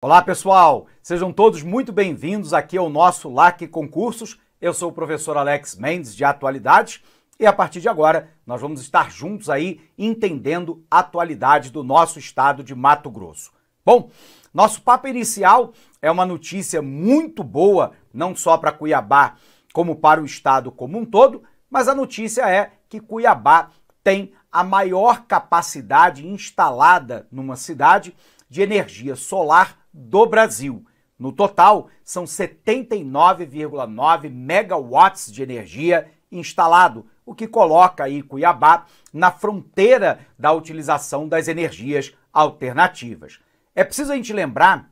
Olá pessoal, sejam todos muito bem-vindos aqui ao nosso LAC Concursos. Eu sou o professor Alex Mendes de Atualidades e a partir de agora nós vamos estar juntos aí entendendo a atualidade do nosso estado de Mato Grosso. Bom, nosso papo inicial é uma notícia muito boa, não só para Cuiabá, como para o estado como um todo, mas a notícia é que Cuiabá tem a maior capacidade instalada numa cidade de energia solar do Brasil. No total, são 79,9 megawatts de energia instalado, o que coloca aí Cuiabá na fronteira da utilização das energias alternativas. É preciso a gente lembrar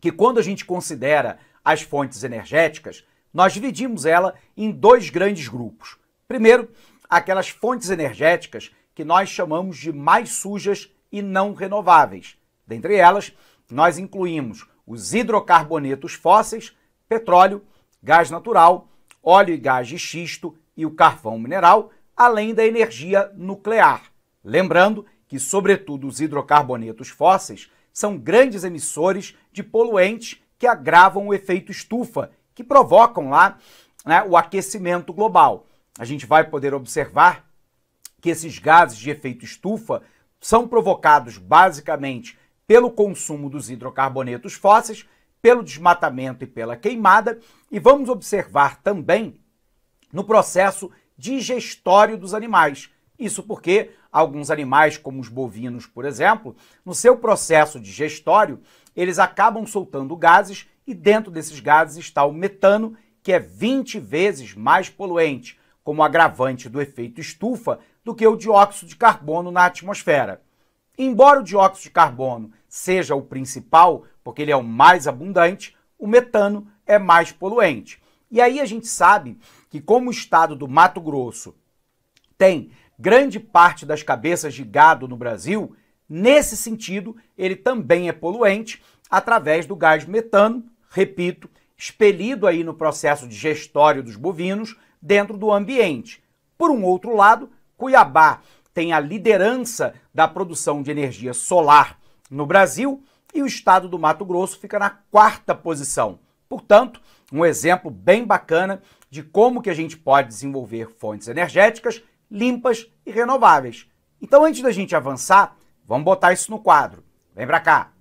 que quando a gente considera as fontes energéticas, nós dividimos ela em dois grandes grupos. Primeiro, aquelas fontes energéticas que nós chamamos de mais sujas e não renováveis. Dentre elas, nós incluímos os hidrocarbonetos fósseis, petróleo, gás natural, óleo e gás de xisto e o carvão mineral, além da energia nuclear. Lembrando que, sobretudo, os hidrocarbonetos fósseis são grandes emissores de poluentes que agravam o efeito estufa, que provocam lá né, o aquecimento global. A gente vai poder observar que esses gases de efeito estufa são provocados basicamente pelo consumo dos hidrocarbonetos fósseis, pelo desmatamento e pela queimada, e vamos observar também no processo digestório dos animais. Isso porque alguns animais, como os bovinos, por exemplo, no seu processo digestório, eles acabam soltando gases e dentro desses gases está o metano, que é 20 vezes mais poluente como agravante do efeito estufa do que o dióxido de carbono na atmosfera. Embora o dióxido de carbono seja o principal, porque ele é o mais abundante, o metano é mais poluente. E aí a gente sabe que, como o estado do Mato Grosso tem grande parte das cabeças de gado no Brasil, nesse sentido, ele também é poluente através do gás metano, repito, expelido aí no processo digestório dos bovinos dentro do ambiente. Por um outro lado, Cuiabá tem a liderança da produção de energia solar no Brasil e o estado do Mato Grosso fica na quarta posição. Portanto, um exemplo bem bacana de como que a gente pode desenvolver fontes energéticas limpas e renováveis. Então, antes da gente avançar, vamos botar isso no quadro. Vem para cá.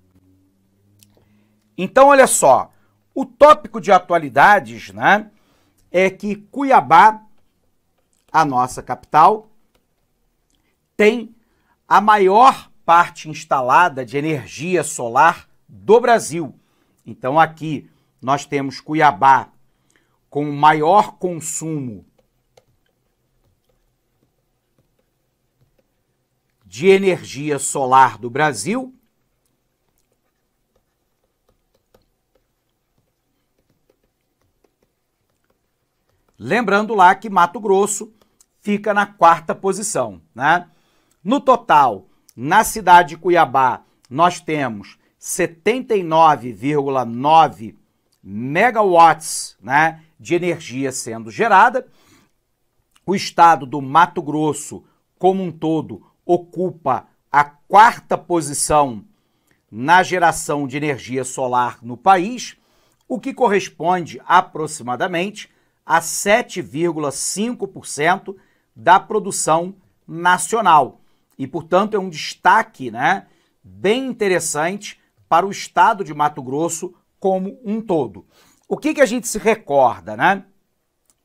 Então, olha só, o tópico de atualidades, né, é que Cuiabá, a nossa capital, tem a maior parte instalada de energia solar do Brasil. Então aqui nós temos Cuiabá com o maior consumo de energia solar do Brasil. Lembrando lá que Mato Grosso fica na quarta posição, né? No total, na cidade de Cuiabá, nós temos 79,9 megawatts né, de energia sendo gerada. O estado do Mato Grosso, como um todo, ocupa a quarta posição na geração de energia solar no país, o que corresponde aproximadamente a 7,5% da produção nacional e, portanto, é um destaque né, bem interessante para o estado de Mato Grosso como um todo. O que, que a gente se recorda, né?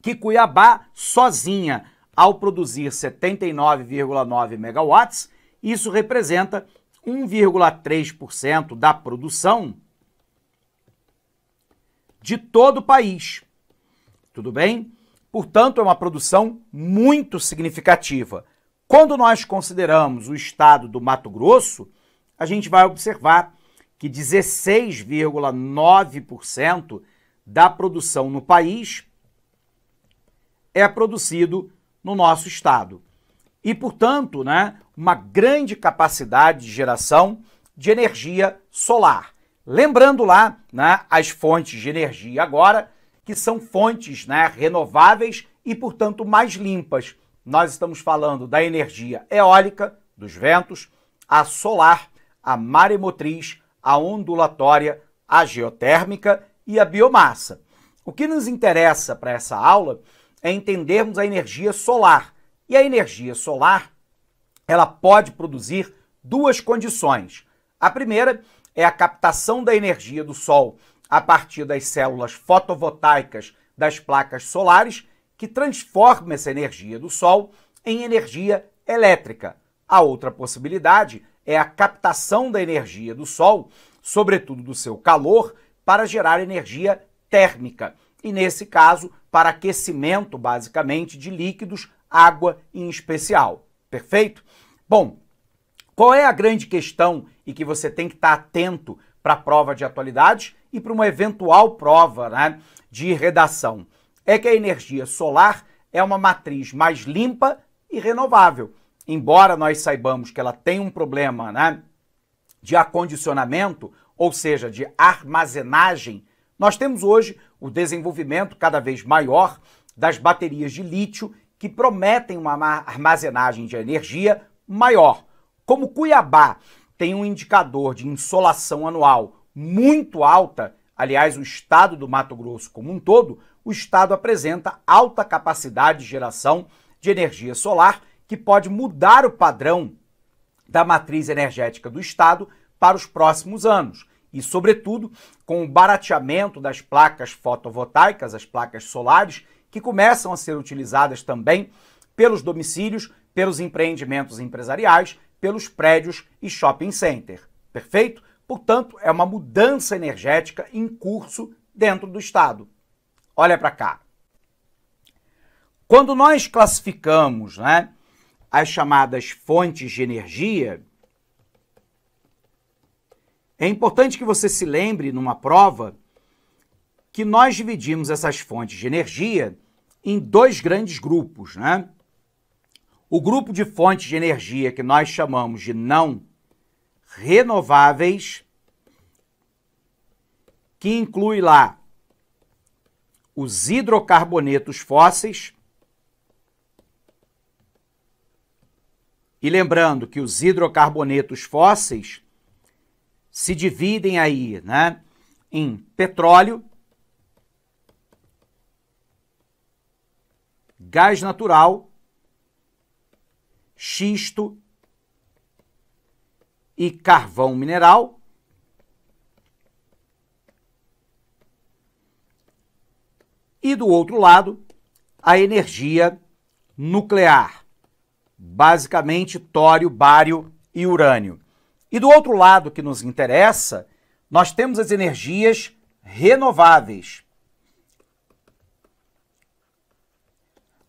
Que Cuiabá, sozinha, ao produzir 79,9 megawatts, isso representa 1,3% da produção de todo o país. Tudo bem? Portanto, é uma produção muito significativa. Quando nós consideramos o estado do Mato Grosso, a gente vai observar que 16,9% da produção no país é produzido no nosso estado. E, portanto, né, uma grande capacidade de geração de energia solar. Lembrando lá né, as fontes de energia agora, que são fontes né, renováveis e, portanto, mais limpas nós estamos falando da energia eólica, dos ventos, a solar, a maremotriz, a ondulatória, a geotérmica e a biomassa. O que nos interessa para essa aula é entendermos a energia solar. E a energia solar, ela pode produzir duas condições. A primeira é a captação da energia do sol a partir das células fotovoltaicas das placas solares que transforma essa energia do Sol em energia elétrica. A outra possibilidade é a captação da energia do Sol, sobretudo do seu calor, para gerar energia térmica. E nesse caso, para aquecimento, basicamente, de líquidos, água em especial. Perfeito? Bom, qual é a grande questão e que você tem que estar atento para a prova de atualidades e para uma eventual prova né, de redação? é que a energia solar é uma matriz mais limpa e renovável. Embora nós saibamos que ela tem um problema né, de acondicionamento, ou seja, de armazenagem, nós temos hoje o desenvolvimento cada vez maior das baterias de lítio que prometem uma armazenagem de energia maior. Como Cuiabá tem um indicador de insolação anual muito alta, aliás, o estado do Mato Grosso como um todo, o estado apresenta alta capacidade de geração de energia solar que pode mudar o padrão da matriz energética do estado para os próximos anos. E, sobretudo, com o barateamento das placas fotovoltaicas, as placas solares, que começam a ser utilizadas também pelos domicílios, pelos empreendimentos empresariais, pelos prédios e shopping center. Perfeito? Portanto, é uma mudança energética em curso dentro do Estado. Olha para cá. Quando nós classificamos né, as chamadas fontes de energia, é importante que você se lembre numa prova que nós dividimos essas fontes de energia em dois grandes grupos, né? O grupo de fontes de energia que nós chamamos de não renováveis, que inclui lá os hidrocarbonetos fósseis. E lembrando que os hidrocarbonetos fósseis se dividem aí, né, em petróleo, gás natural, xisto e carvão mineral. e do outro lado, a energia nuclear, basicamente tório, bário e urânio. E do outro lado que nos interessa, nós temos as energias renováveis.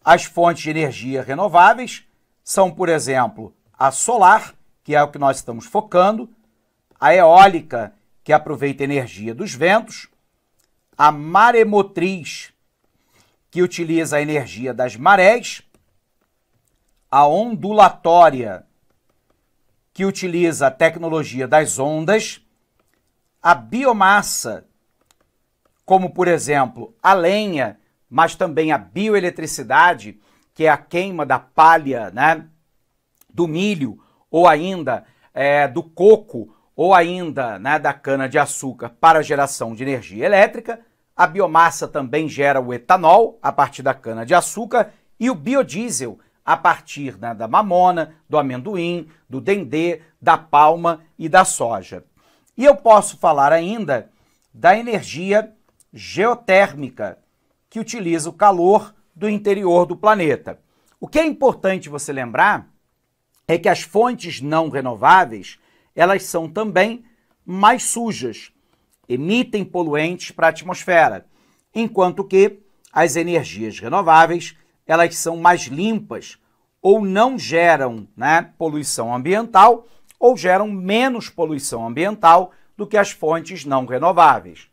As fontes de energia renováveis são, por exemplo, a solar, que é o que nós estamos focando, a eólica, que aproveita a energia dos ventos, a maremotriz, que utiliza a energia das marés, a ondulatória, que utiliza a tecnologia das ondas, a biomassa, como por exemplo a lenha, mas também a bioeletricidade, que é a queima da palha, né, do milho, ou ainda é, do coco, ou ainda né, da cana-de-açúcar para geração de energia elétrica, a biomassa também gera o etanol a partir da cana-de-açúcar e o biodiesel a partir né, da mamona, do amendoim, do dendê, da palma e da soja. E eu posso falar ainda da energia geotérmica, que utiliza o calor do interior do planeta. O que é importante você lembrar é que as fontes não renováveis, elas são também mais sujas, emitem poluentes para a atmosfera, enquanto que as energias renováveis elas são mais limpas ou não geram né, poluição ambiental ou geram menos poluição ambiental do que as fontes não renováveis.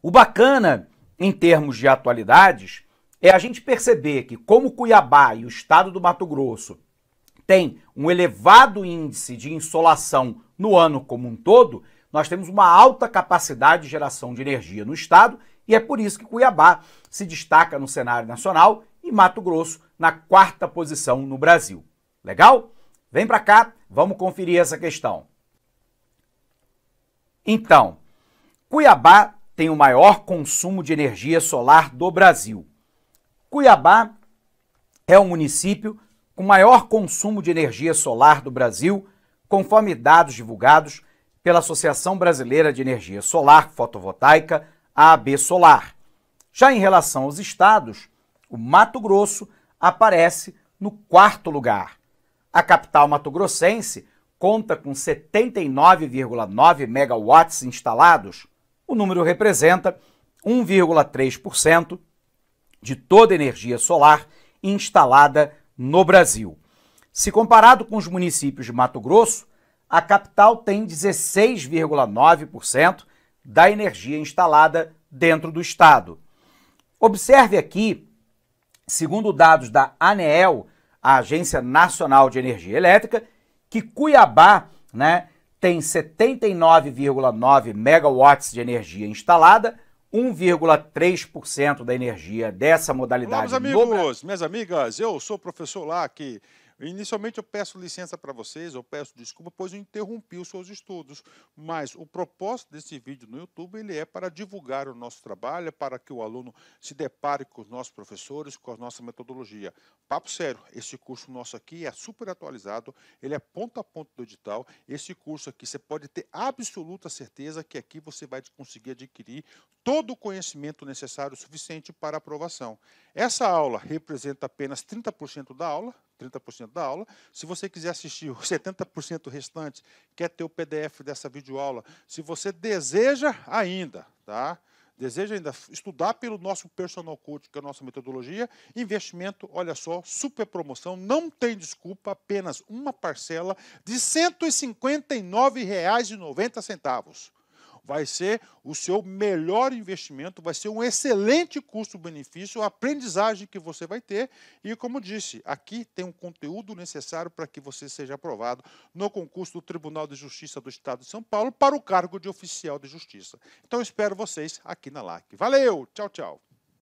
O bacana, em termos de atualidades, é a gente perceber que, como Cuiabá e o estado do Mato Grosso tem um elevado índice de insolação no ano como um todo, nós temos uma alta capacidade de geração de energia no estado e é por isso que Cuiabá se destaca no cenário nacional e Mato Grosso na quarta posição no Brasil. Legal? Vem para cá, vamos conferir essa questão. Então, Cuiabá tem o maior consumo de energia solar do Brasil. Cuiabá é um município com maior consumo de energia solar do Brasil, conforme dados divulgados pela Associação Brasileira de Energia Solar Fotovoltaica, AB Solar. Já em relação aos estados, o Mato Grosso aparece no quarto lugar. A capital mato-grossense conta com 79,9 megawatts instalados. O número representa 1,3% de toda a energia solar instalada no Brasil. Se comparado com os municípios de Mato Grosso, a capital tem 16,9% da energia instalada dentro do estado. Observe aqui, segundo dados da ANEEL, a Agência Nacional de Energia Elétrica, que Cuiabá né, tem 79,9 megawatts de energia instalada, 1,3% da energia dessa modalidade. Olá, meus amigos, no... minhas amigas, eu sou o professor Lac Inicialmente eu peço licença para vocês, eu peço desculpa, pois eu interrompi os seus estudos, mas o propósito desse vídeo no YouTube ele é para divulgar o nosso trabalho, para que o aluno se depare com os nossos professores, com a nossa metodologia. Papo sério, esse curso nosso aqui é super atualizado, ele é ponto a ponto do edital. Esse curso aqui você pode ter absoluta certeza que aqui você vai conseguir adquirir todo o conhecimento necessário suficiente para aprovação. Essa aula representa apenas 30% da aula, 30% da aula. Se você quiser assistir os 70% restante, quer ter o PDF dessa videoaula, se você deseja ainda, tá? Deseja ainda estudar pelo nosso personal coach, que é a nossa metodologia, investimento, olha só, super promoção, não tem desculpa, apenas uma parcela de R$ 159,90 vai ser o seu melhor investimento, vai ser um excelente custo-benefício, a aprendizagem que você vai ter. E, como disse, aqui tem um conteúdo necessário para que você seja aprovado no concurso do Tribunal de Justiça do Estado de São Paulo para o cargo de oficial de justiça. Então, espero vocês aqui na LAC. Valeu! Tchau, tchau!